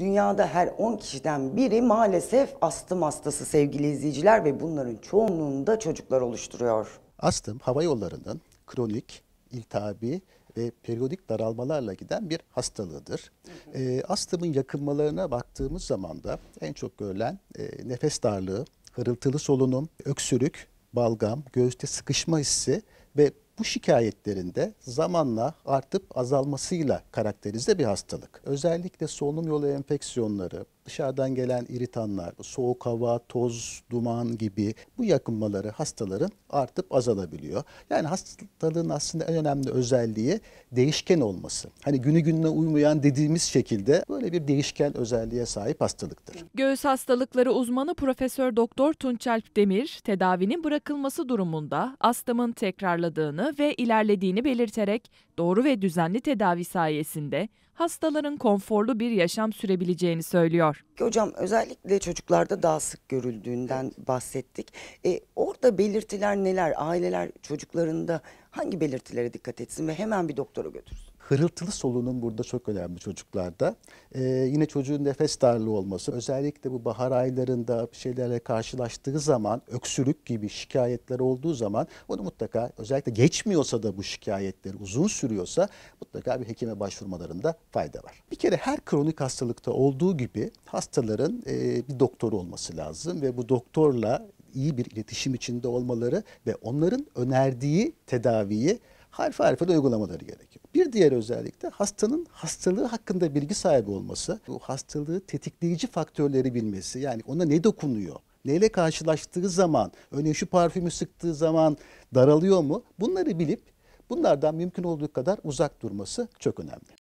Dünyada her 10 kişiden biri maalesef astım hastası sevgili izleyiciler ve bunların çoğunluğunu da çocuklar oluşturuyor. Astım hava yollarının kronik, iltihabi ve periyodik daralmalarla giden bir hastalığıdır. E, astımın yakınmalarına baktığımız zaman da en çok görülen e, nefes darlığı, hırıltılı solunum, öksürük, balgam, göğüste sıkışma hissi ve bu şikayetlerinde zamanla artıp azalmasıyla karakterize bir hastalık. Özellikle solunum yolu enfeksiyonları, dışarıdan gelen iritanlar, soğuk hava, toz, duman gibi bu yakınmaları hastaların artıp azalabiliyor. Yani hastalığın aslında en önemli özelliği değişken olması. Hani günü gününe uymayan dediğimiz şekilde böyle bir değişken özelliğe sahip hastalıktır. Göğüs hastalıkları uzmanı Profesör Doktor Tunçalp Demir, tedavinin bırakılması durumunda astımın tekrarladığını ve ilerlediğini belirterek doğru ve düzenli tedavi sayesinde hastaların konforlu bir yaşam sürebileceğini söylüyor var. Ki hocam özellikle çocuklarda daha sık görüldüğünden evet. bahsettik. E, orada belirtiler neler? Aileler çocuklarında hangi belirtilere dikkat etsin ve hemen bir doktora götürsün? hırıltılı solunum burada çok önemli çocuklarda. Ee, yine çocuğun nefes darlığı olması özellikle bu bahar aylarında bir şeylerle karşılaştığı zaman öksürük gibi şikayetler olduğu zaman bunu mutlaka özellikle geçmiyorsa da bu şikayetler uzun sürüyorsa mutlaka bir hekime başvurmalarında fayda var. Bir kere her kronik hastalıkta olduğu gibi hastaların e, bir doktoru olması lazım ve bu doktorla iyi bir iletişim içinde olmaları ve onların önerdiği tedaviyi harf harfe de uygulamaları gerekiyor. Bir diğer özellik de hastanın hastalığı hakkında bilgi sahibi olması, bu hastalığı tetikleyici faktörleri bilmesi, yani ona ne dokunuyor, neyle karşılaştığı zaman, örneğin şu parfümü sıktığı zaman daralıyor mu? Bunları bilip bunlardan mümkün olduğu kadar uzak durması çok önemli.